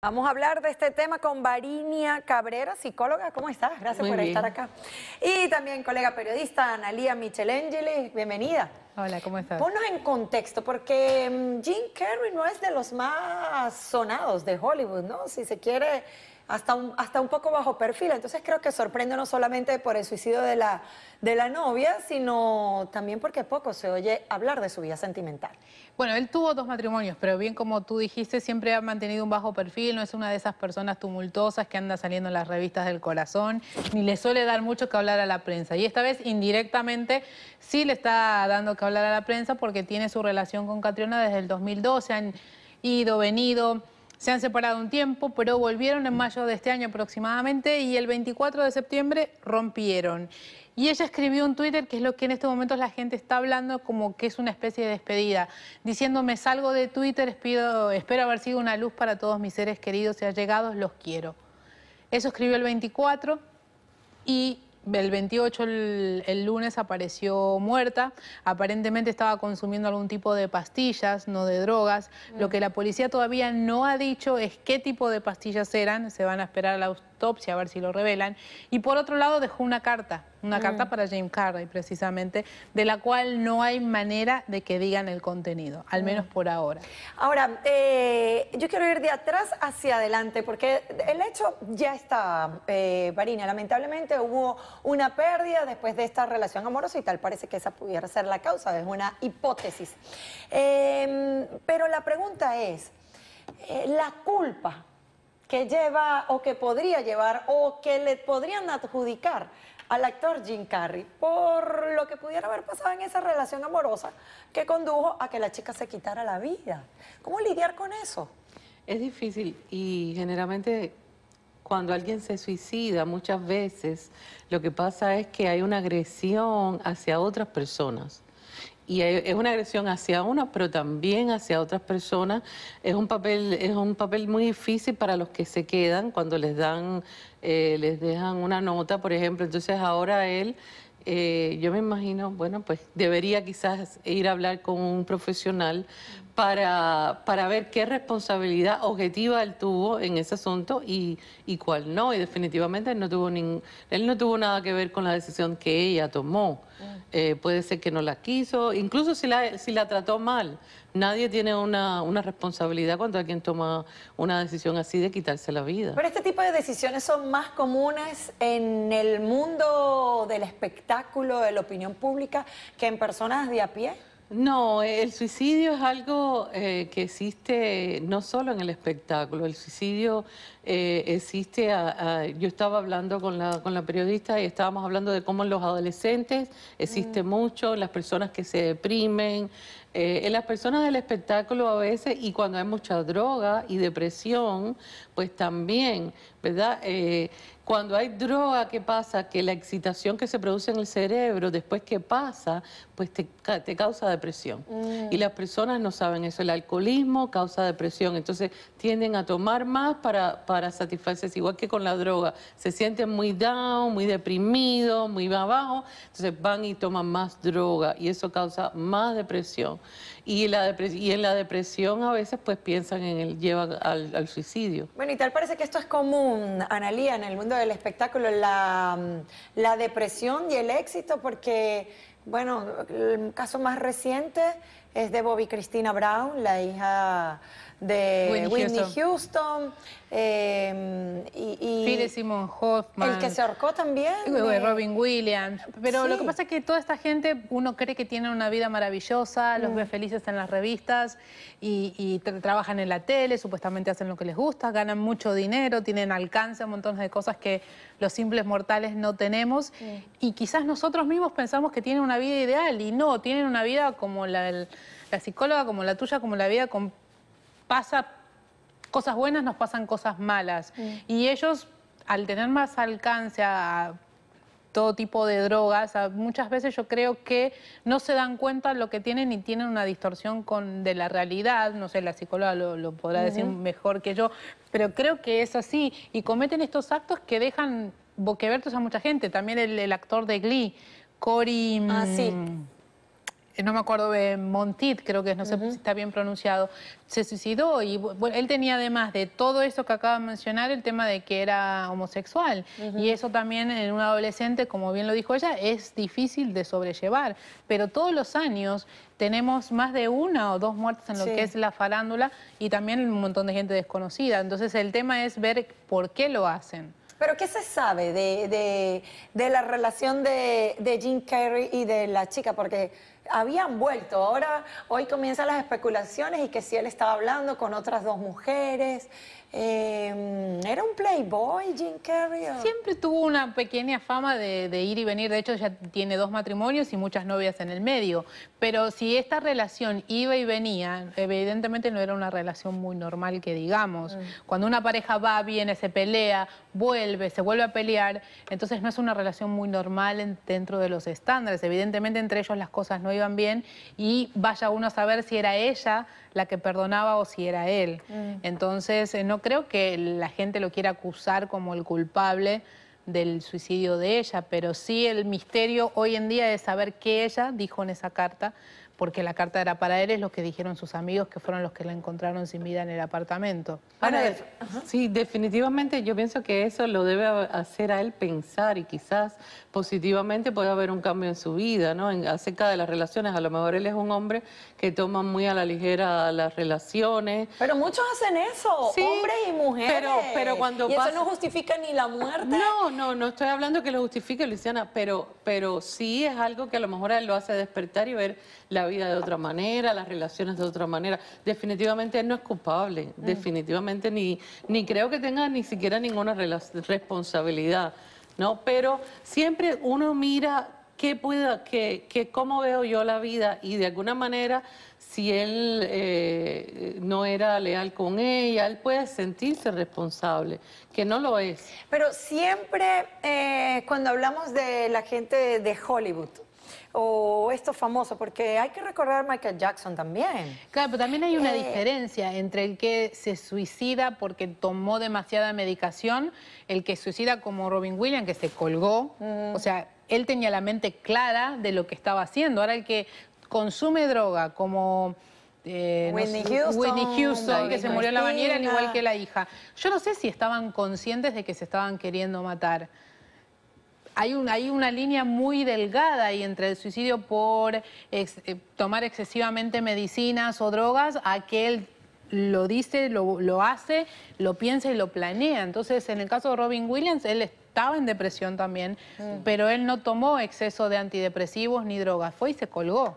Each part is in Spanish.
Vamos a hablar de este tema con Varinia Cabrera, psicóloga. ¿Cómo estás? Gracias por estar acá. Y también colega periodista Analia Michelangeli. Bienvenida. Hola, ¿cómo estás? Ponnos en contexto, porque mm, Jim Carrey no es de los más sonados de Hollywood, ¿no? Si se quiere, hasta un, hasta un poco bajo perfil. Entonces creo que sorprende no solamente por el suicidio de la, de la novia, sino también porque poco se oye hablar de su vida sentimental. Bueno, él tuvo dos matrimonios, pero bien como tú dijiste, siempre ha mantenido un bajo perfil, no es una de esas personas tumultuosas que anda saliendo en las revistas del corazón, ni le suele dar mucho que hablar a la prensa. Y esta vez indirectamente sí le está dando que hablar a la prensa porque tiene su relación con Catriona desde el 2012, han ido, venido se han separado un tiempo, pero volvieron en mayo de este año aproximadamente y el 24 de septiembre rompieron. Y ella escribió un Twitter, que es lo que en estos momentos la gente está hablando como que es una especie de despedida, diciéndome salgo de Twitter, espero, espero haber sido una luz para todos mis seres queridos y allegados, los quiero. Eso escribió el 24 y el 28, el, lunes, apareció muerta. Aparentemente estaba consumiendo algún tipo de pastillas, no de drogas. Lo mm. que la policía todavía no ha dicho es qué tipo de pastillas eran. Se van a esperar a la a ver si lo revelan. Y por otro lado dejó una carta, una mm. carta para James Carrey precisamente, de la cual no hay manera de que digan el contenido, al mm. menos por ahora. Ahora, eh, yo quiero ir de atrás hacia adelante, porque el hecho ya está, eh, Lamentablemente hubo una pérdida después de esta relación amorosa y tal parece que esa pudiera ser la causa, es una hipótesis. Em, pero la pregunta es, eh, la culpa que lleva o que podría llevar o que le podrían adjudicar al actor Jim Carrey por lo que pudiera haber pasado en esa relación amorosa que condujo a que la chica se quitara la vida. ¿Cómo lidiar con eso? Es difícil y generalmente cuando alguien se suicida muchas veces lo que pasa es que hay una agresión hacia otras personas y es una agresión hacia uno, pero también hacia otras personas. Es un papel, es un papel muy difícil para los que se quedan cuando les dan, eh, les dejan una nota, por ejemplo. Entonces ahora él, eh, yo me imagino, bueno, pues debería quizás ir a hablar con un profesional para, para ver qué responsabilidad objetiva él tuvo en ese asunto y, y cuál no. Y definitivamente él no, tuvo él no tuvo nada que ver con la decisión que ella tomó. Mm. Eh, puede ser que no la quiso, incluso si la, si la trató mal. Nadie tiene una, una responsabilidad cuando alguien toma una decisión así de quitarse la vida. Pero este tipo de decisiones son más comunes en el mundo del espectáculo, de la opinión pública, que en personas de a pie. No, el suicidio es algo eh, que existe no solo en el espectáculo, el suicidio eh, existe, yo estaba hablando con la, periodista y estábamos hablando de cómo en los adolescentes existe mm. mucho, las personas que se deprimen, eh, en las personas del espectáculo a veces, y cuando hay mucha droga y depresión, pues también, ¿verdad? Eh, cuando hay droga, ¿qué pasa? Que la excitación que se produce en el cerebro, después que pasa, pues te, causa depresión. Mm. Y las personas no saben eso. El alcoholismo causa depresión. Entonces tienden a tomar más para, para satisfacerse, igual que con la droga. Se sienten muy down, muy deprimidos, muy abajo. Entonces van y toman más droga y eso causa más depresión y, en la depresión a veces pues piensan en el lleva al, al, suicidio. Bueno, y tal parece que esto es común, Analía, en el mundo del espectáculo, la depresión y el éxito, porque bueno, el caso más reciente es de Bobby Cristina Brown, la hija de Whitney, Houston. Em, y, y Simon Hoffman. El que se ahorcó también. Robin Williams. Pero lo que pasa es que toda esta gente, uno cree que tienen una vida maravillosa, los ve mm. felices en las revistas y, trabajan en la tele, supuestamente hacen lo que les gusta, ganan mucho dinero, tienen alcance a montón de cosas que los simples mortales no tenemos. Mm. Y quizás nosotros mismos pensamos que tienen una vida ideal y no, tienen una vida como la, psicóloga, como la tuya, como la vida con, pasa cosas buenas, nos pasan cosas malas. Y ellos, al tener más alcance a todo tipo de drogas, muchas veces yo creo que no se dan cuenta lo que tienen y tienen una distorsión con, de la realidad, no sé, la psicóloga lo, podrá decir mejor que yo, pero creo que es así y cometen estos actos que dejan boquebertos a mucha gente, también el, el actor de Glee, Cori... Ah, mm, eh, no me acuerdo, de Montit, creo que no sé si está bien pronunciado, se suicidó y él tenía además de todo eso que acaba de mencionar el tema de que era homosexual. Y eso también en un adolescente, como bien lo dijo ella, es difícil de sobrellevar. Pero todos los años tenemos más de una o dos muertes en lo que es la farándula y también un montón de gente desconocida. Entonces el tema es ver por qué lo hacen. ¿Pero qué se sabe de, de, la relación de, de Jim Carrey y de la chica? Porque habían vuelto. Ahora, hoy comienzan las especulaciones y que si él estaba hablando con otras dos mujeres. Eh, ¿Era un playboy Jim Carrey? Siempre tuvo una pequeña fama de, ir y venir. De hecho, ya tiene dos matrimonios y muchas novias en el medio. Pero si esta relación iba y venía, evidentemente no era una relación muy normal que digamos. Mm. Cuando una pareja va, viene, se pelea, vuelve, se vuelve a pelear, entonces no es una relación muy normal dentro de los estándares. Evidentemente entre ellos las cosas no iban bien y vaya uno a saber si era ella la que perdonaba o si era él. Mm. Entonces, eh, no creo que la gente lo quiera acusar como el culpable del suicidio de ella, pero sí el misterio hoy en día es saber qué ella dijo en esa carta, porque la carta era para él, es lo que dijeron sus amigos que fueron los que la encontraron sin vida en el apartamento. Para él. Eh, sí, definitivamente yo pienso que eso lo debe hacer a él pensar y quizás positivamente puede haber un cambio en su vida, ¿no? En, acerca de las relaciones, a lo mejor él es un hombre que toma muy a la ligera las relaciones. Pero muchos hacen eso, hombres y mujeres. Pero, cuando y eso no justifica ni la muerte. No, no, no estoy hablando que lo justifique, Luciana, pero, pero sí es algo que a lo mejor él lo hace despertar y ver la vida de otra manera, las relaciones de otra manera. Definitivamente él no es culpable, mm. definitivamente ni, ni creo que tenga ni siquiera ninguna responsabilidad, ¿no? Pero siempre uno mira qué pueda, qué, cómo veo yo la vida y de alguna manera si él eh, no era leal con ella, él puede sentirse responsable, que no lo es. Pero siempre eh, cuando hablamos de la gente de Hollywood, o esto famoso, porque hay que recordar Michael Jackson también. Claro, pero también hay una eh, diferencia entre el que se suicida porque tomó demasiada medicación, el que suicida como Robin Williams, que se colgó, mm. o sea... Él tenía la mente clara de lo que estaba haciendo. Ahora el que consume droga como eh, Houston, Whitney, Houston, que se murió en la bañera, al igual que la hija. Yo no sé si estaban conscientes de que se estaban queriendo matar hay, una línea muy delgada ahí entre el suicidio por eh, tomar excesivamente medicinas o drogas a que él lo dice, lo, hace, lo piensa y lo planea. Entonces, en el caso de Robin Williams, él estaba en depresión también, mm. pero él no tomó exceso de antidepresivos ni drogas, fue y se colgó.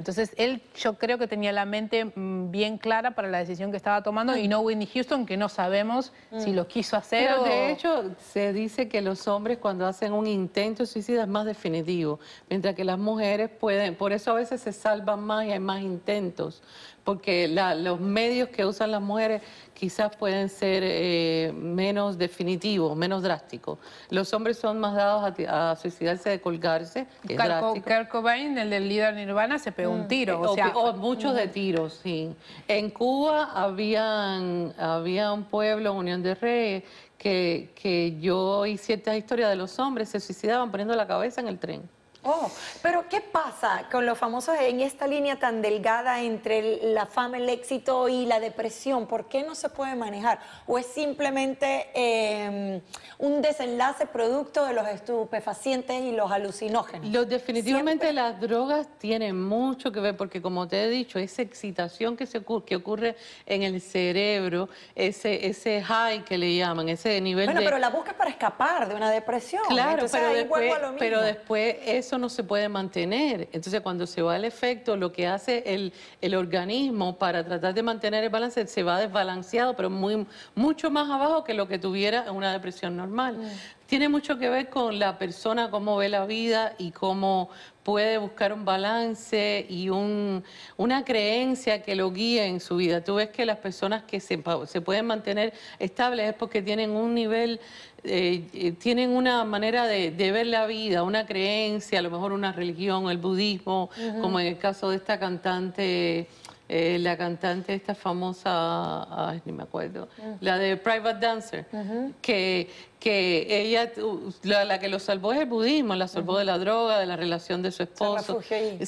Entonces, él yo creo que tenía la mente mm, bien clara para la decisión que estaba tomando y no Whitney Houston, que no sabemos si mm. lo quiso hacer Pero de hecho, se dice que los hombres cuando hacen un intento suicida es más definitivo, mientras que las mujeres pueden... Por eso a veces se salvan más y hay más intentos porque los medios que usan las mujeres quizás pueden ser eh, menos definitivos, menos drásticos. Los hombres son más dados a, suicidarse de colgarse. Kurt Cobain, el del líder Nirvana, se pegó un mm. tiro. O, muchos de tiros, sí. En Cuba habían, había un pueblo, Unión de Reyes, que, que yo hice ciertas historias de los hombres se suicidaban poniendo la cabeza en el tren. Oh, pero ¿qué pasa con los famosos en esta línea tan delgada entre la fama, el éxito y la depresión? ¿Por qué no se puede manejar? ¿O es simplemente em, un desenlace producto de los estupefacientes y los alucinógenos? definitivamente las drogas tienen mucho que ver porque, como te he dicho, esa excitación que, se ocurre, en el cerebro, ese, ese high que le llaman, ese nivel bueno, pero la busca para escapar de una depresión. Claro, pero, después, pero después es eso no se puede mantener. Entonces, cuando se va el efecto, lo que hace el, el organismo para tratar de mantener el balance se va desbalanceado, pero muy, mucho más abajo que lo que tuviera una depresión normal. Mm tiene mucho que ver con la persona, cómo ve la vida y cómo puede buscar un balance y una creencia que lo guíe en su vida. Tú ves que las personas que se, pueden mantener estables es porque tienen un nivel, eh, eh, tienen una manera de, ver la vida, una creencia, a lo mejor una religión, el budismo, como en el caso de esta cantante. Eh, la cantante esta famosa, ni me acuerdo, mm. la de Private Dancer, que, que ella, la, que lo salvó es el budismo, la salvó de la droga, de la relación de su esposo. Se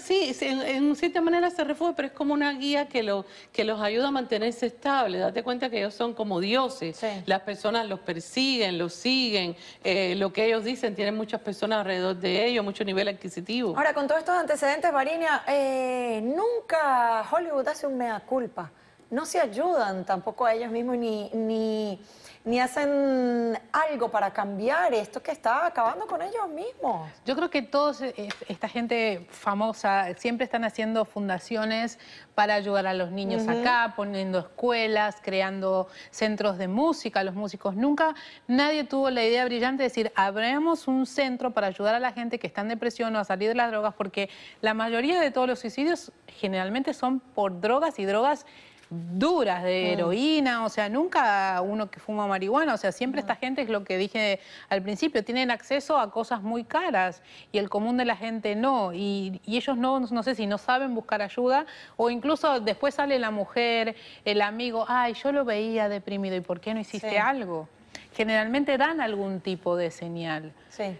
sí, en, cierta manera se refugia, pero es como una guía que, lo, que los ayuda a mantenerse estable. Date cuenta que ellos son como dioses. Las personas los persiguen, los siguen. Eh, lo que ellos dicen, tienen muchas personas alrededor de ellos, mucho nivel adquisitivo. Ahora, con todos estos antecedentes, Varinia, eh, nunca Hollywood hace un mea culpa. No se ayudan tampoco a ellos mismos ni... ni ni hacen algo para cambiar esto que está acabando con ellos mismos. Yo creo que todos eh, esta gente famosa siempre están haciendo fundaciones para ayudar a los niños acá, poniendo escuelas, creando centros de música, los músicos nunca nadie tuvo la idea brillante de decir, abremos un centro para ayudar a la gente que está en depresión o a salir de las drogas" porque la mayoría de todos los suicidios generalmente son por drogas y drogas duras de heroína, o sea, nunca uno que fuma marihuana, o sea, siempre esta gente es lo que dije al principio, tienen acceso a cosas muy caras y el común de la gente no, y, ellos no, no sé si no saben buscar ayuda o incluso después sale la mujer, el amigo, ay, yo lo veía deprimido, ¿y por qué no hiciste algo? generalmente dan algún tipo de señal.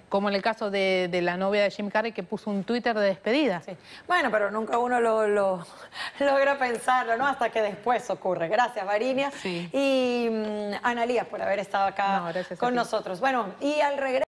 Como en el caso de, la novia de Jim Carrey que puso un Twitter de despedida. Bueno, pero nunca uno lo, lo, logra pensarlo, ¿no? Hasta que después ocurre. Gracias, Varinia. Y mm, Analías por haber estado acá con nosotros. Bueno, y al regreso.